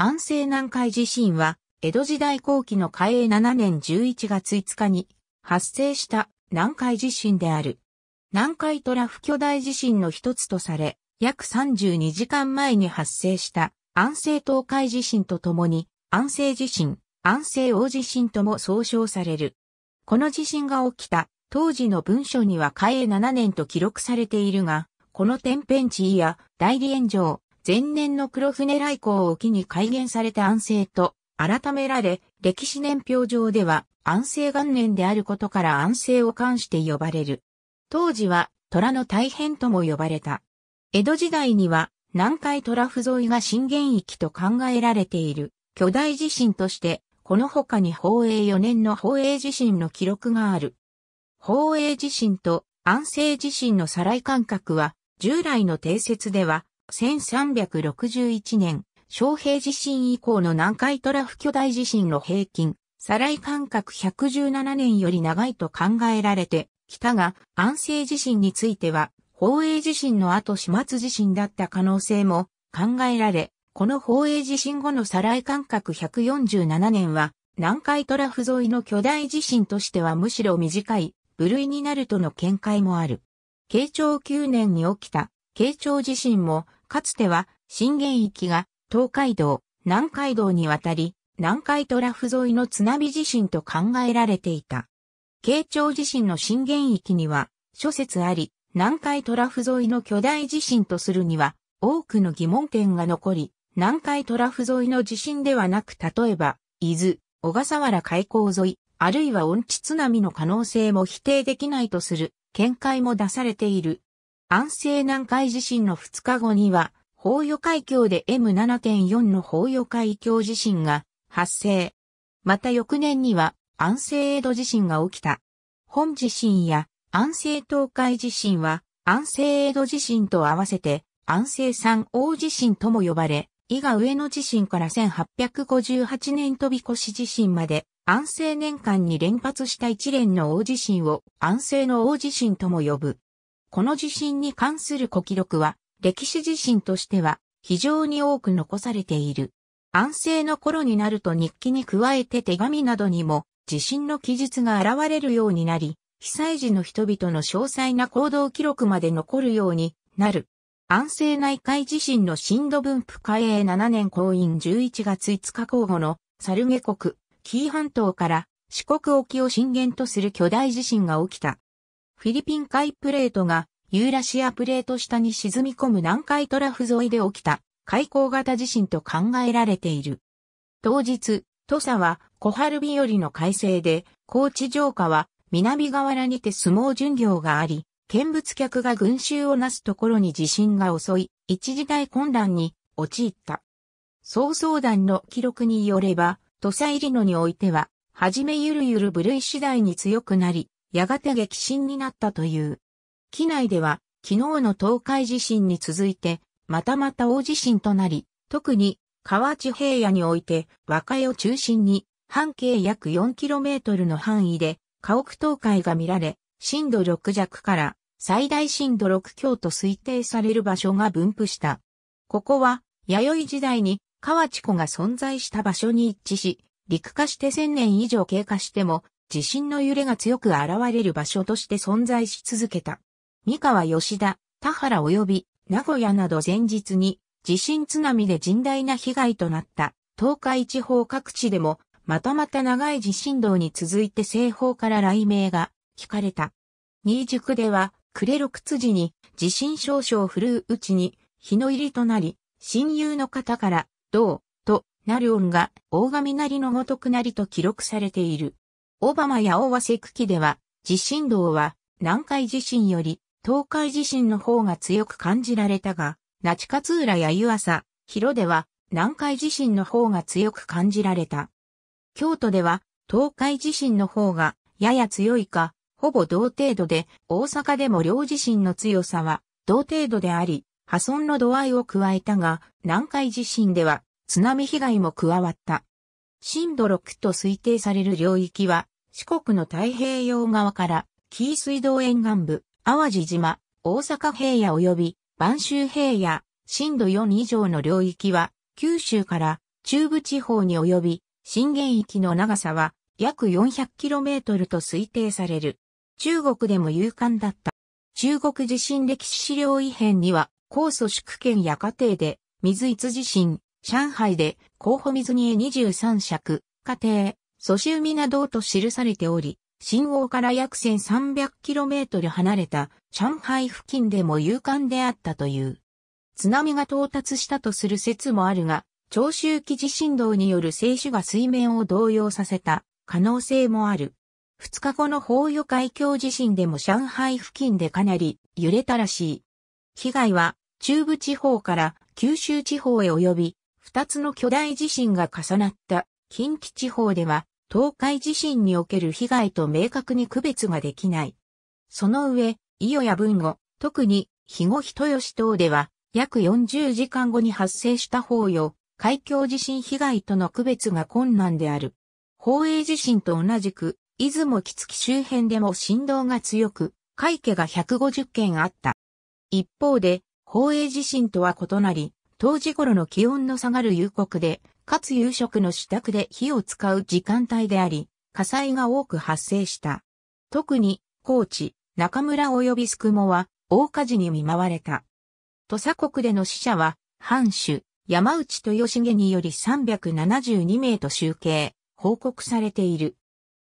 安政南海地震は、江戸時代後期の海永7年11月5日に発生した南海地震である。南海トラフ巨大地震の一つとされ、約32時間前に発生した安政東海地震とともに、安政地震、安政大地震とも総称される。この地震が起きた当時の文書には海永7年と記録されているが、この天変地異や代理炎上、前年の黒船来航を機に改元された安政と改められ、歴史年表上では安政元年であることから安政を冠して呼ばれる。当時は虎の大変とも呼ばれた。江戸時代には南海虎符沿いが震源域と考えられている巨大地震として、この他に宝永4年の宝永地震の記録がある。宝永地震と安政地震の再来間隔は従来の定説では1361年、昌平地震以降の南海トラフ巨大地震の平均、再来間隔117年より長いと考えられて、きたが、安政地震については、宝永地震の後始末地震だった可能性も考えられ、この宝永地震後の再来間隔147年は、南海トラフ沿いの巨大地震としてはむしろ短い部類になるとの見解もある。慶長9年に起きた慶長地震もかつては震源域が東海道、南海道に渡り、南海トラフ沿いの津波地震と考えられていた。慶長地震の震源域には諸説あり、南海トラフ沿いの巨大地震とするには多くの疑問点が残り、南海トラフ沿いの地震ではなく例えば、伊豆、小笠原海溝沿い、あるいは温地津波の可能性も否定できないとする見解も出されている安政南海地震の2日後には、法予海峡で M7.4 の法予海峡地震が発生。また翌年には安政江戸地震が起きた。本地震や安政東海地震は安政江戸地震と合わせて安政三大地震とも呼ばれ、伊賀上野地震から1858年飛び越し地震まで安政年間に連発した一連の大地震を安政の大地震とも呼ぶ。この地震に関する古記録は、歴史地震としては非常に多く残されている。安政の頃になると日記に加えて手紙などにも地震の記述が現れるようになり、被災時の人々の詳細な行動記録まで残るようになる。安政内海地震の震度分布開営7年公院11月5日後後の猿毛国、紀伊半島から四国沖を震源とする巨大地震が起きた。フィリピン海プレートがユーラシアプレート下に沈み込む南海トラフ沿いで起きた海溝型地震と考えられている。当日、土佐は小春日和の快晴で、高知城下は南河原にて相撲巡業があり、見物客が群衆をなすところに地震が襲い、一時代混乱に陥った。総相談の記録によれば、土佐入りのにおいては、はじめゆるゆる部類次第に強くなり、やがて激震になったという。機内では、昨日の東海地震に続いて、またまた大地震となり、特に河内平野において和解を中心に半径約 4km の範囲で家屋倒壊が見られ、震度6弱から最大震度6強と推定される場所が分布した。ここは弥生時代に河内湖が存在した場所に一致し、陸化して1000年以上経過しても地震の揺れが強く現れる場所として存在し続けた。三河吉田、田原及び名古屋など前日に地震津波で甚大な被害となった東海地方各地でもまたまた長い地震動に続いて西方から雷鳴が聞かれた。新宿では暮れ六辻に地震少々振るううちに日の入りとなり、親友の方から、どう、と、なる音が、大雷のごとくなりと記録されている。オバマや大和瀬区では、地震動は南海地震より東海地震の方が強く感じられたが、那智勝浦や湯浅、広では南海地震の方が強く感じられた。京都では東海地震の方がやや強いか、ほぼ同程度で、大阪でも両地震の強さは同程度であり、破損の度合いを加えたが、南海地震では津波被害も加わった。震度6と推定される領域は、四国の太平洋側から、紀伊水道沿岸部、淡路島、大阪平野及び、晩州平野、震度4以上の領域は、九州から中部地方に及び、震源域の長さは約 400km と推定される。中国でも勇敢だった。中国地震歴史資料異変には、高祖宿県や家庭で、水津地震、上海で、候補水に23尺、家庭、蘇州などと記されており、新王から約 1300km 離れた上海付近でも勇敢であったという。津波が到達したとする説もあるが、長周期地震動による静止が水面を動揺させた可能性もある。二日後の法与海峡地震でも上海付近でかなり揺れたらしい。被害は中部地方から九州地方へ及び、二つの巨大地震が重なった近畿地方では、東海地震における被害と明確に区別ができない。その上、伊予や文後、特に、肥後人吉等では、約40時間後に発生した方よ、海峡地震被害との区別が困難である。宝永地震と同じく、出雲木月周辺でも振動が強く、海家が150件あった。一方で、宝永地震とは異なり、当時頃の気温の下がる夕刻で、かつ夕食の支度で火を使う時間帯であり、火災が多く発生した。特に、高知、中村及び宿毛は、大火事に見舞われた。土佐国での死者は、藩主、山内豊重により372名と集計、報告されている。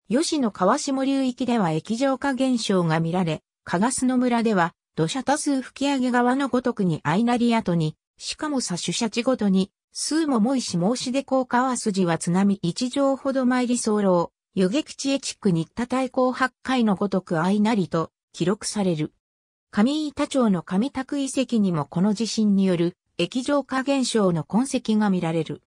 吉野川下流域では液状化現象が見られ、加賀須の村では土砂多数吹き上げ側のごとくに相成り跡にしかも左主者地ごとに、数ももいし申し出効果は筋は津波一条ほど参り候、湯撃地へ地区に多対抗八回のごとく相なりと記録される。上板町の上宅遺跡にもこの地震による液状化現象の痕跡が見られる。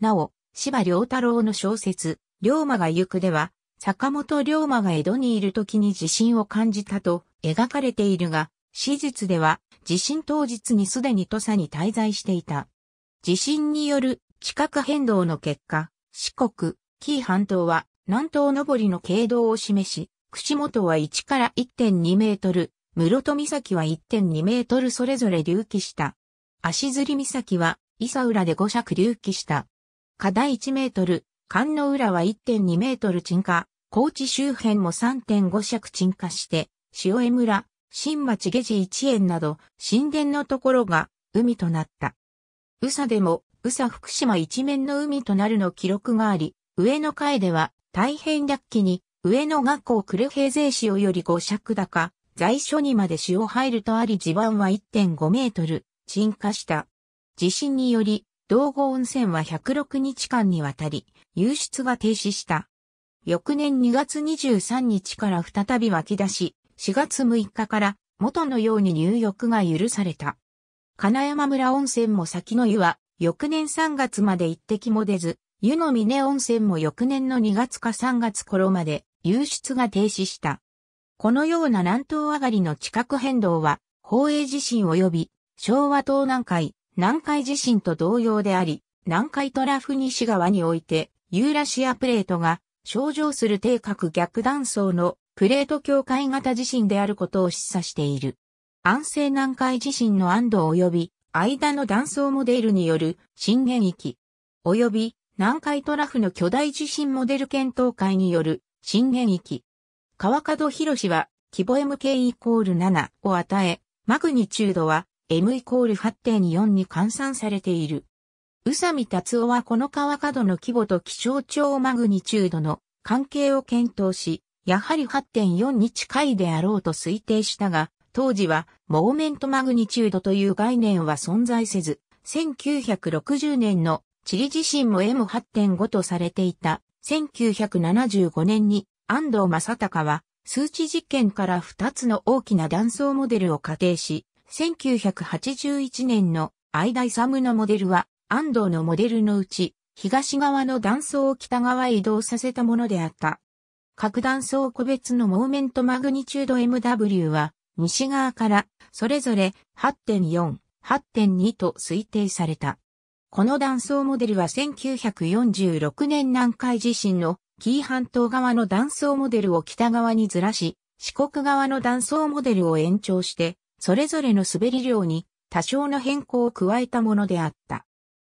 なお、柴良太郎の小説、龍馬が行くでは、坂本龍馬が江戸にいる時に地震を感じたと描かれているが、史実では地震当日にすでに土佐に滞在していた。地震による地殻変動の結果、四国、紀伊半島は南東上りの経動を示し、串本は1から1.2メートル、室戸岬は1.2メートルそれぞれ隆起した。足摺岬は伊佐浦で5尺隆起した。下第1メートル、関の浦は1.2メートル沈下、高知周辺も3.5尺沈下して、塩江村、新町下地一円など、神殿のところが海となった。宇佐でも、宇佐福島一面の海となるの記録があり、上の階では、大変略記に、上野学校呉平税潮より五尺高、在所にまで潮入るとあり地盤は1.5メートル、沈下した。地震により、道後温泉は106日間にわたり、流出が停止した。翌年2月23日から再び湧き出し、4月6日から元のように入浴が許された。金山村温泉も先の湯は翌年3月まで一滴も出ず、湯の峰温泉も翌年の2月か3月頃まで流出が停止した。このような南東上がりの地殻変動は、宝永地震及び昭和東南海、南海地震と同様であり、南海トラフ西側において、ユーラシアプレートが、症状する低角逆断層のプレート境界型地震であることを示唆している。安政南海地震の安堵及び間の断層モデルによる震源域及び南海トラフの巨大地震モデル検討会による震源域。川角博は規模 MK イコール7を与え、マグニチュードは M イコール8.4に換算されている。宇佐美達夫はこの川角の規模と気象庁マグニチュードの関係を検討し、やはり8.4に近いであろうと推定したが、当時はモーメントマグニチュードという概念は存在せず、1960年のチリ地震も M8.5 とされていた1975年に安藤正隆は数値実験から2つの大きな断層モデルを仮定し、1981年のアイダイサムのモデルは安藤のモデルのうち東側の断層を北側へ移動させたものであった。各断層個別のモーメントマグニチュード MW は、西側から、それぞれ8.4、8.2と推定された。この断層モデルは1946年南海地震の紀伊半島側の断層モデルを北側にずらし、四国側の断層モデルを延長して、それぞれの滑り量に多少の変更を加えたものであった。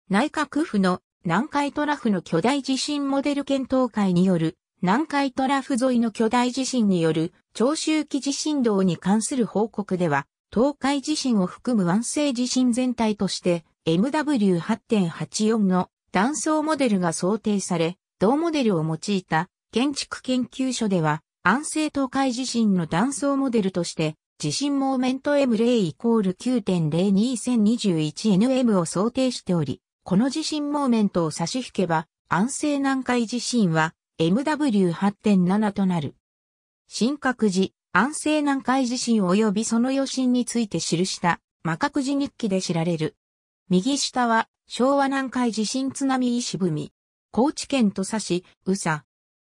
内閣府の南海トラフの巨大地震モデル検討会による南海トラフ沿いの巨大地震による長周期地震動に関する報告では、東海地震を含む安静地震全体として MW8.84 の断層モデルが想定され、同モデルを用いた建築研究所では、安静東海地震の断層モデルとして、地震モーメント M0 イコール 9.02021NM を想定しており、この地震モーメントを差し引けば、安静南海地震は MW8.7 となる。新閣寺、安政南海地震及びその余震について記した、真閣寺日記で知られる。右下は、昭和南海地震津波石踏。み、高知県土佐市、宇佐。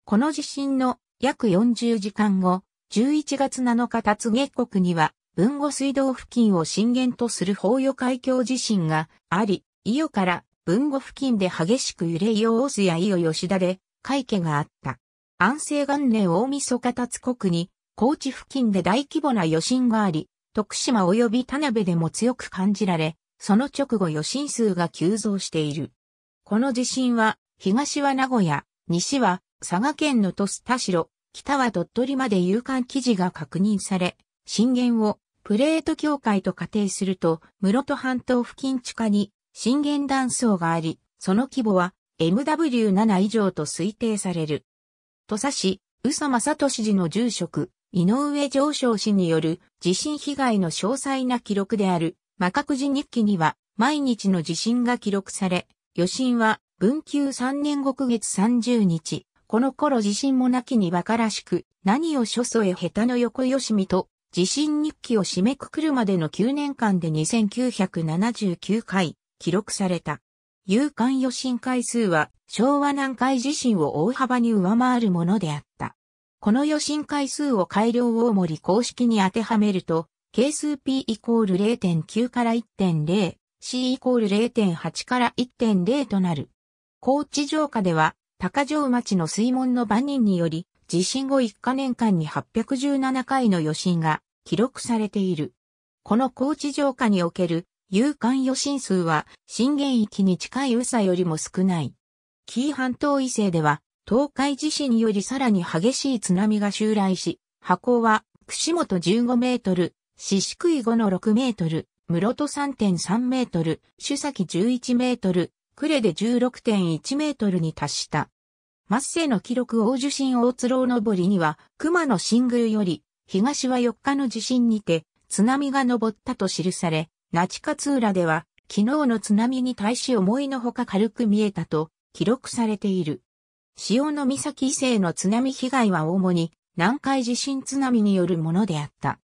この地震の約40時間後、11月7日達月国には、文後水道付近を震源とする豊与海峡地震があり、伊予から文後付近で激しく揺れ伊予大須や伊予吉田で会家があった。安政元年大晦日立国に、高知付近で大規模な余震があり、徳島及び田辺でも強く感じられ、その直後余震数が急増している。この地震は、東は名古屋、西は佐賀県の鳥栖田代、北は鳥取まで有感記事が確認され、震源をプレート境界と仮定すると、室戸半島付近地下に震源断層があり、その規模は MW7 以上と推定される。土佐市、宇佐正俊氏の住職、井上上昇氏による地震被害の詳細な記録である、魔覚寺日記には毎日の地震が記録され、余震は文久3年5月30日、この頃地震もなきにばからしく、何を諸祖へ下手の横よしみと、地震日記を締めくくるまでの9年間で2979回記録された。有感余震回数は昭和南海地震を大幅に上回るものであった。この余震回数を改良大森公式に当てはめると、係数 P イコール0.9から1.0、C イコール0.8から1.0となる。高知城下では、高城町の水門の番人により、地震後1か年間に817回の余震が記録されている。この高知城下における有間余震数は震源域に近い宇佐よりも少ない。紀伊半島伊勢では東海地震よりさらに激しい津波が襲来し、箱は串本15メートル、四宿井5の6メートル、室戸3.3メートル、主崎11メートル、呉で16.1メートルに達した。末世の記録大受信大津楼登りには、熊野新宮より、東は4日の地震にて、津波が登ったと記され、那智勝浦では、昨日の津波に対し思いのほか軽く見えたと記録されている。潮の岬以西の津波被害は主に南海地震津波によるものであった。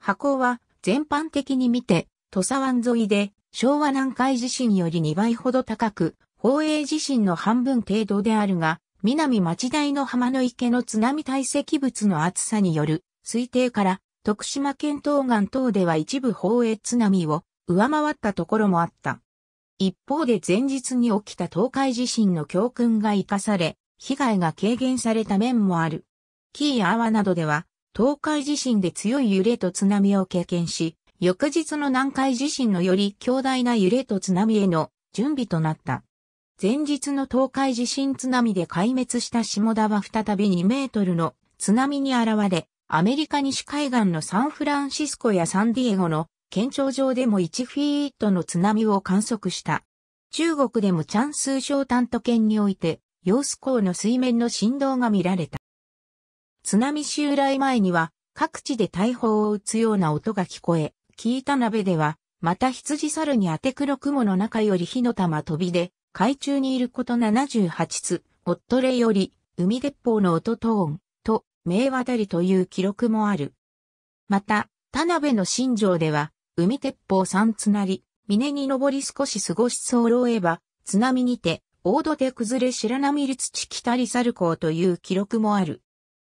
箱は全般的に見て土佐湾沿いで昭和南海地震より2倍ほど高く、宝永地震の半分程度であるが、南町台の浜の池の津波堆積物の厚さによる推定から徳島県東岸等では一部宝永津波を上回ったところもあった。一方で前日に起きた東海地震の教訓が活かされ、被害が軽減された面もある。紀やアワなどでは、東海地震で強い揺れと津波を経験し、翌日の南海地震のより強大な揺れと津波への準備となった。前日の東海地震津波で壊滅した下田は再び2メートルの津波に現れ、アメリカ西海岸のサンフランシスコやサンディエゴの県庁上でも1フィートの津波を観測した。中国でもチャンス小担当県において、ー子港の水面の振動が見られた。津波襲来前には、各地で大砲を撃つような音が聞こえ、聞いた鍋では、また羊猿に当て黒雲の中より火の玉飛びで、海中にいること78つ、オットレより、海鉄砲の音トーン、名渡りという記録もある。また、田辺の新城では、海鉄砲三つなり、峰に登り少し過ごし候えば、津波にて、大土手崩れ白波立地来たり去港という記録もある。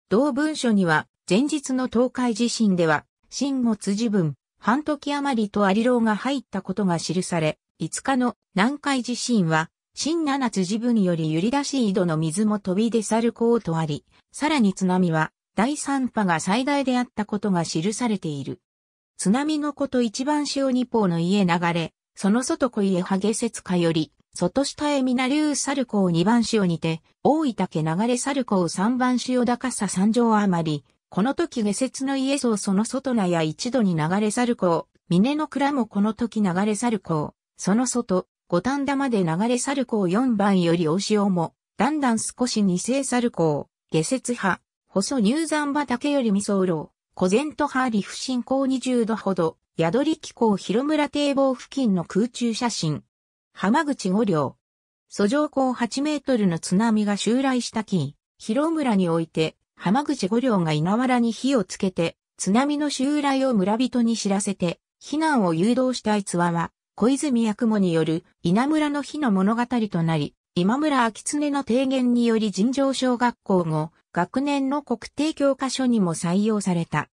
同文書には、前日の東海地震では、新後辻文、半時余りとありろうが入ったことが記され、5日の南海地震は、新七辻部により揺り出し井戸の水も飛び出去るこうとあり、さらに津波は第三波が最大であったことが記されている。津波のこと一番潮二方の家流れ、その外子家は下節かより、外下へ皆流猿子を二番潮にて、大分家流れ猿子を三番潮高さ三条余り、この時下節の家層その外なや一度に流れ去る子を、峰の蔵もこの時流れ去る子を、その外、五反田まで流れ猿港4番より大潮も、だんだん少し二世猿港、下節派、細入山畑より未走路、小前と派リ不進行20度ほど、宿り気候広村堤防付近の空中写真。浜口五両。訴状港8メートルの津波が襲来した木、広村において、浜口五両が稲原に火をつけて、津波の襲来を村人に知らせて、避難を誘導した逸話は、小泉役もによる稲村の日の物語となり、今村秋常の提言により尋常小学校後、学年の国定教科書にも採用された。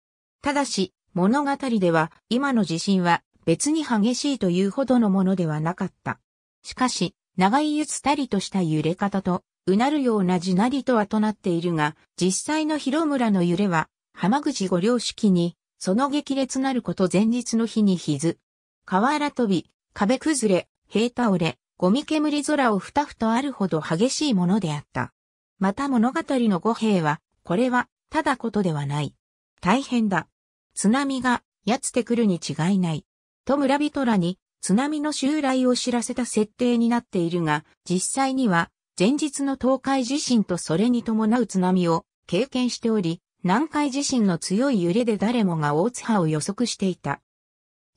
ただし、物語では今の地震は別に激しいというほどのものではなかった。しかし、長いゆつたりとした揺れ方と、うなるような地鳴りとはとなっているが、実際の広村の揺れは、浜口五両式に、その激烈なること前日の日に日図、瓦飛び、壁崩れ、塀倒れ、ゴミ煙空をふたふとあるほど激しいものであった。また物語の五兵は、これは、ただことではない。大変だ。津波が、やつてくるに違いない。と村人らに、津波の襲来を知らせた設定になっているが、実際には、前日の東海地震とそれに伴う津波を経験しており、南海地震の強い揺れで誰もが大津波を予測していた。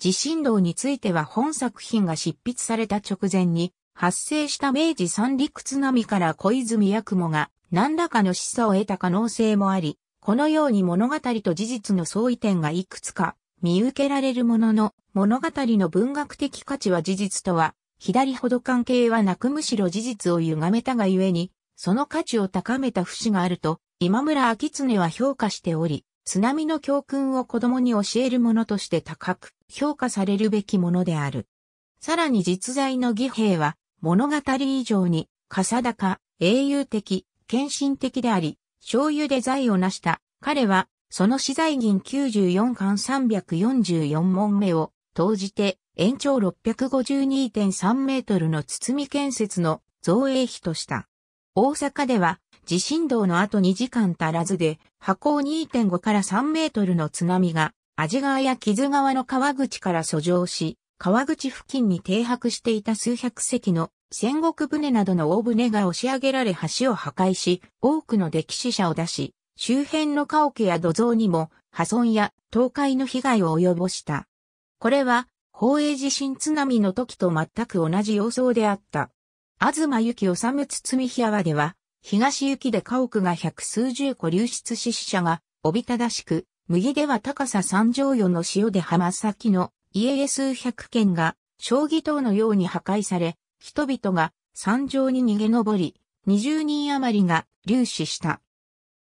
地震動については本作品が執筆された直前に発生した明治三陸津波から小泉八雲が何らかの示唆を得た可能性もあり、このように物語と事実の相違点がいくつか見受けられるものの物語の文学的価値は事実とは左ほど関係はなくむしろ事実を歪めたがゆえに、その価値を高めた節があると今村明恒は評価しており、津波の教訓を子供に教えるものとして高く評価されるべきものである。さらに実在の義兵は物語以上に、笠高、英雄的、献身的であり、醤油で財を成した。彼は、その資材銀94巻344問目を投じて、延長652.3メートルの堤建設の造営費とした。大阪では、地震動の後2時間足らずで、波高2.5から3メートルの津波が、味川や木津川の川口から遡上し、川口付近に停泊していた数百隻の戦国船などの大船が押し上げられ橋を破壊し、多くの溺死者を出し、周辺の家屋や土蔵にも破損や倒壊の被害を及ぼした。これは、宝永地震津波の時と全く同じ様相であった。東幸治包みひやわでは、東行きで家屋が百数十個流出し死者が、おびただしく、麦では高さ三畳余の塩で浜先の家へ数百軒が、将棋塔のように破壊され、人々が山上に逃げ上り、二十人余りが流死した。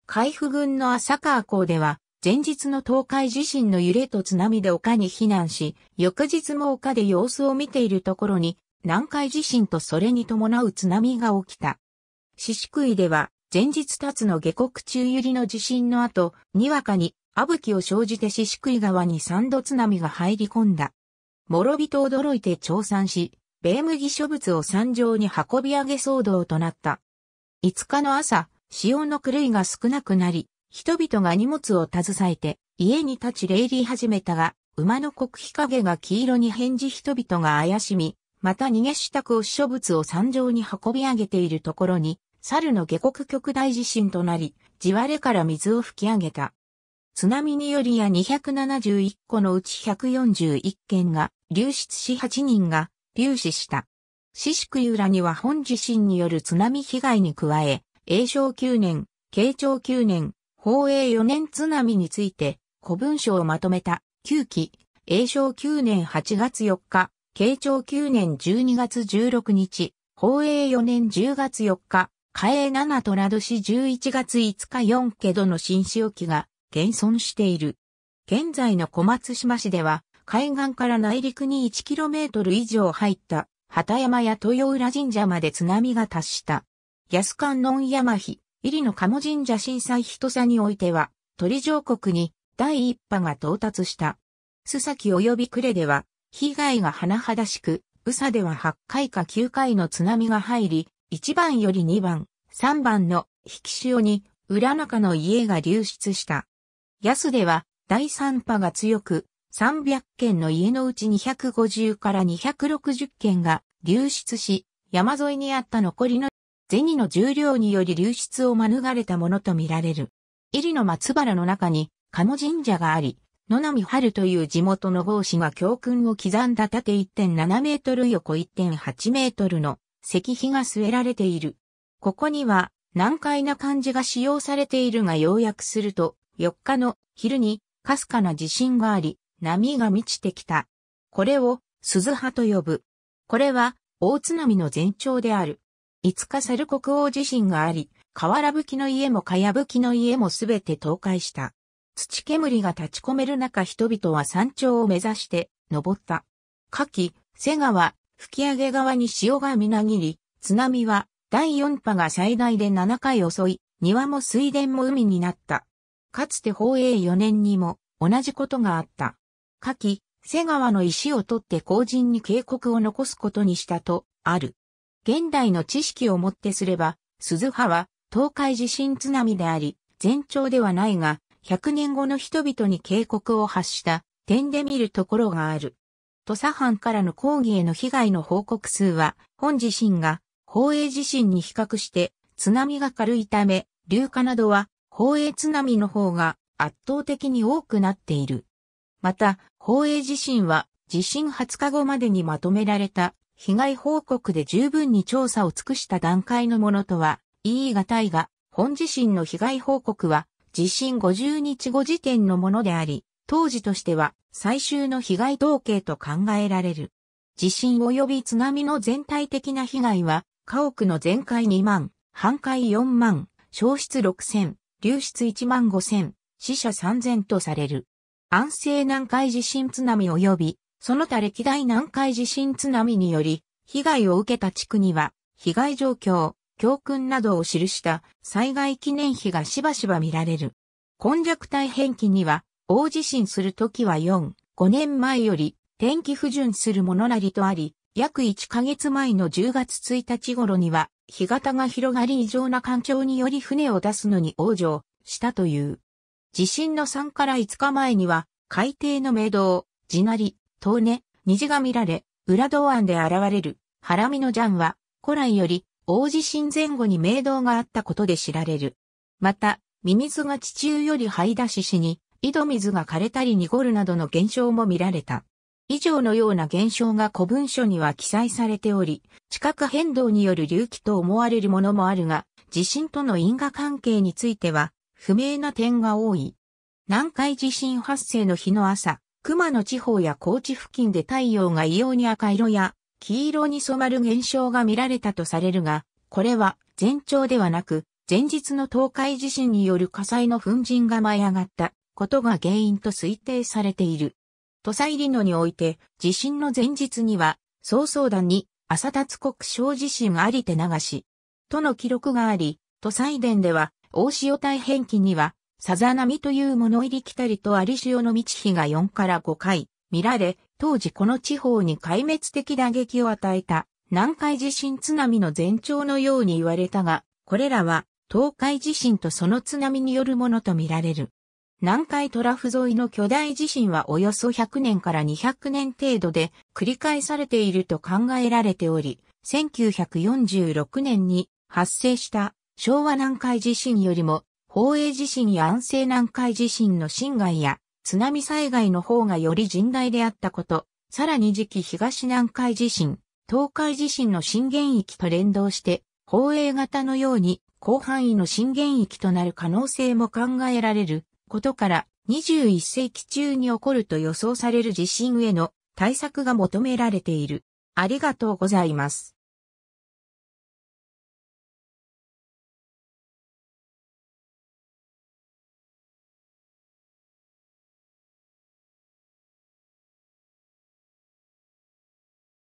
海部軍の浅川港では、前日の東海地震の揺れと津波で丘に避難し、翌日も丘で様子を見ているところに、南海地震とそれに伴う津波が起きた。四宿井では、前日立つの下国中揺りの地震の後、にわかに、あぶきを生じて四宿井川に三度津波が入り込んだ。諸人驚いて調産し、米麦諸物を山上に運び上げ騒動となった。5日の朝、潮の狂いが少なくなり、人々が荷物を携えて、家に立ち礼入始めたが、馬の国日陰が黄色に返じ人々が怪しみ、また逃げ支度を諸物を山上に運び上げているところに、猿の下国極大地震となり、地割れから水を吹き上げた。津波によりや271個のうち141件が流出し8人が流死した。四宿由良には本地震による津波被害に加え、永正9年、慶長9年、宝永4年津波について古文書をまとめた9期、永正9年8月4日、慶長9年12月16日、宝永4年10月4日、嘉永7トラド市11月5日4ケドの新潮期が現存している。現在の小松島市では、海岸から内陸に 1km 以上入った、畑山や豊浦神社まで津波が達した。安観音山日、入りの茂神社震災一差においては、鳥上国に第一波が到達した。須崎及び呉では、被害が甚だしく、宇佐では8回か9回の津波が入り、1番より2番、3番の引き潮に裏中の家が流出した。安では第3波が強く、300件の家のうち250から260件が流出し、山沿いにあった残りの銭の重量により流出を免れたものとみられる。入の松原の中に鴨神社があり、野波春という地元の帽子が教訓を刻んだ縦1.7メートル横1.8メートルの石碑が据えられている。ここには難解な漢字が使用されているが要約すると、4日の昼にかすかな地震があり、波が満ちてきた。これを鈴波と呼ぶ。これは大津波の前兆である。5日猿国王地震があり、瓦吹きの家も茅葺きの家もすべて倒壊した。土煙が立ち込める中人々は山頂を目指して登った。夏季、瀬川、吹き上げ側に潮がみなぎり、津波は第4波が最大で7回遅い、庭も水田も海になった。かつて宝永4年にも同じことがあった。下記、瀬川の石を取って後人に警告を残すことにしたと、ある。現代の知識をもってすれば、鈴葉は東海地震津波であり、前兆ではないが、100年後の人々に警告を発した点で見るところがある。土佐藩からの抗議への被害の報告数は、本自身が、宝永地震に比較して、津波が軽いため、流下などは、宝永津波の方が圧倒的に多くなっている。また、宝永地震は、地震20日後までにまとめられた、被害報告で十分に調査を尽くした段階のものとは、言い難いが、本地震の被害報告は、地震50日後時点のものであり、当時としては最終の被害統計と考えられる。地震及び津波の全体的な被害は、家屋の全壊2万、半壊4万、消失6千、流出1万5千、死者3千とされる。安政南海地震津波及び、その他歴代南海地震津波により、被害を受けた地区には、被害状況、教訓などを記した災害記念碑がしばしば見られる。今弱体変期には、大地震するときは4、5年前より天気不順するものなりとあり、約1ヶ月前の10月1日頃には、干潟が広がり異常な環境により船を出すのに往生したという。地震の3から5日前には、海底の明道、地鳴り、遠根、虹が見られ、裏道案で現れる、ハラミのジャンは、古来より、大地震前後に明道があったことで知られる。また、ミミズが地中より這い出ししに、井戸水が枯れたり濁るなどの現象も見られた。以上のような現象が古文書には記載されており、地殻変動による隆起と思われるものもあるが、地震との因果関係については不明な点が多い。南海地震発生の日の朝、熊野地方や高知付近で太陽が異様に赤色や黄色に染まる現象が見られたとされるが、これは前兆ではなく、前日の東海地震による火災の粉塵が舞い上がったことが原因と推定されている。土佐入のにおいて、地震の前日には、曹操団に、浅田国小地震あり手流し、との記録があり、土佐遺伝では、大潮大変期には、さざ波というもの入り来たりとあり潮の満ち日が4から5回見られ、当時この地方に壊滅的打撃を与えた南海地震津波の前兆のように言われたが、これらは東海地震とその津波によるものとみられる。南海トラフ沿いの巨大地震はおよそ100年から200年程度で繰り返されていると考えられており、1946年に発生した昭和南海地震よりも、宝永地震や安政南海地震の侵害や津波災害の方がより甚大であったこと、さらに次期東南海地震、東海地震の震源域と連動して、宝永型のように広範囲の震源域となる可能性も考えられることから、21世紀中に起こると予想される地震への対策が求められている。ありがとうございます。